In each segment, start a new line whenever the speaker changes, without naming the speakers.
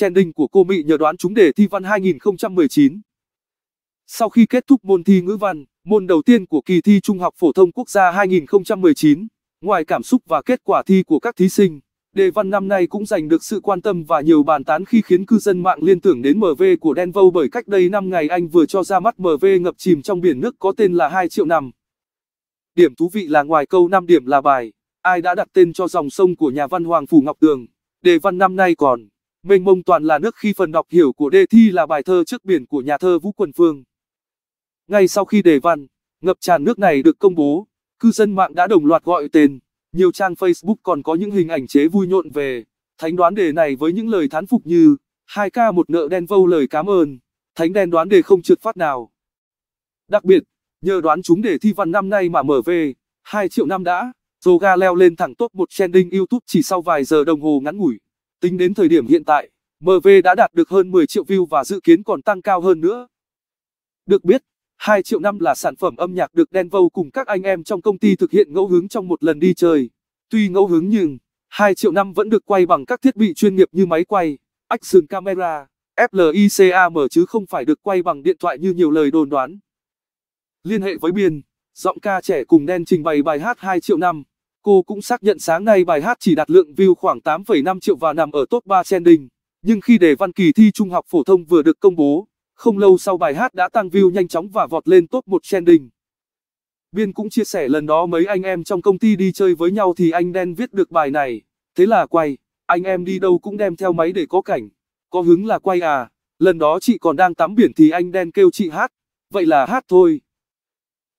Trending của cô Mỹ nhờ đoán trúng đề thi văn 2019. Sau khi kết thúc môn thi ngữ văn, môn đầu tiên của kỳ thi Trung học phổ thông quốc gia 2019, ngoài cảm xúc và kết quả thi của các thí sinh, đề văn năm nay cũng giành được sự quan tâm và nhiều bàn tán khi khiến cư dân mạng liên tưởng đến MV của Denver bởi cách đây 5 ngày anh vừa cho ra mắt MV ngập chìm trong biển nước có tên là 2 triệu năm. Điểm thú vị là ngoài câu 5 điểm là bài, ai đã đặt tên cho dòng sông của nhà văn Hoàng Phủ Ngọc Tường, đề văn năm nay còn mênh mông toàn là nước khi phần đọc hiểu của đề thi là bài thơ trước biển của nhà thơ Vũ Quần Phương. Ngay sau khi đề văn, ngập tràn nước này được công bố, cư dân mạng đã đồng loạt gọi tên, nhiều trang Facebook còn có những hình ảnh chế vui nhộn về, thánh đoán đề này với những lời thán phục như, 2K một nợ đen vâu lời cảm ơn, thánh đen đoán đề không trượt phát nào. Đặc biệt, nhờ đoán chúng đề thi văn năm nay mà mở về, 2 triệu năm đã, Zoga leo lên thẳng top một trending YouTube chỉ sau vài giờ đồng hồ ngắn ngủi. Tính đến thời điểm hiện tại, MV đã đạt được hơn 10 triệu view và dự kiến còn tăng cao hơn nữa. Được biết, 2 triệu năm là sản phẩm âm nhạc được Denvo cùng các anh em trong công ty thực hiện ngẫu hứng trong một lần đi chơi. Tuy ngẫu hứng nhưng, 2 triệu năm vẫn được quay bằng các thiết bị chuyên nghiệp như máy quay, action camera, FLICAM chứ không phải được quay bằng điện thoại như nhiều lời đồn đoán. Liên hệ với Biên, giọng ca trẻ cùng Đen trình bày bài hát 2 triệu năm. Cô cũng xác nhận sáng nay bài hát chỉ đạt lượng view khoảng 8,5 triệu và nằm ở top 3 trending. Nhưng khi đề văn kỳ thi trung học phổ thông vừa được công bố, không lâu sau bài hát đã tăng view nhanh chóng và vọt lên top 1 trending. Biên cũng chia sẻ lần đó mấy anh em trong công ty đi chơi với nhau thì anh đen viết được bài này. Thế là quay, anh em đi đâu cũng đem theo máy để có cảnh. Có hứng là quay à, lần đó chị còn đang tắm biển thì anh đen kêu chị hát. Vậy là hát thôi.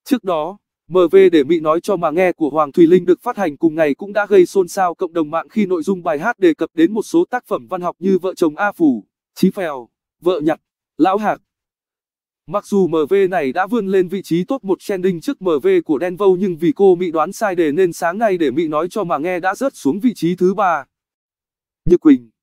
Trước đó, MV để Mỹ nói cho mà nghe của Hoàng Thùy Linh được phát hành cùng ngày cũng đã gây xôn xao cộng đồng mạng khi nội dung bài hát đề cập đến một số tác phẩm văn học như Vợ chồng A Phủ, Chí Phèo, Vợ Nhặt, Lão Hạc. Mặc dù MV này đã vươn lên vị trí top 1 trending trước MV của Đen Vâu nhưng vì cô Mỹ đoán sai đề nên sáng nay để Mỹ nói cho mà nghe đã rớt xuống vị trí thứ ba. Như Quỳnh